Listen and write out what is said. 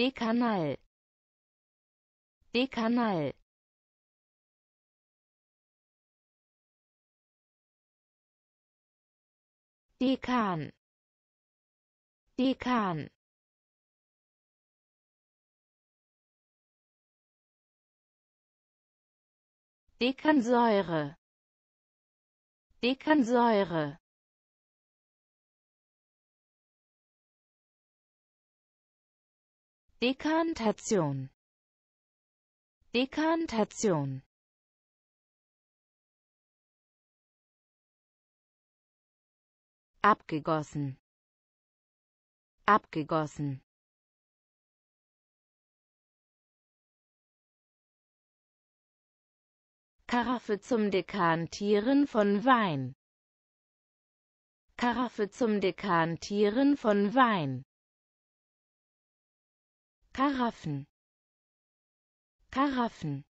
Dekanal Dekanal Dekan Dekan Dekansäure Dekansäure Dekantation Dekantation abgegossen abgegossen Karaffe zum Dekantieren von Wein Karaffe zum Dekantieren von Wein Karaffen Karaffen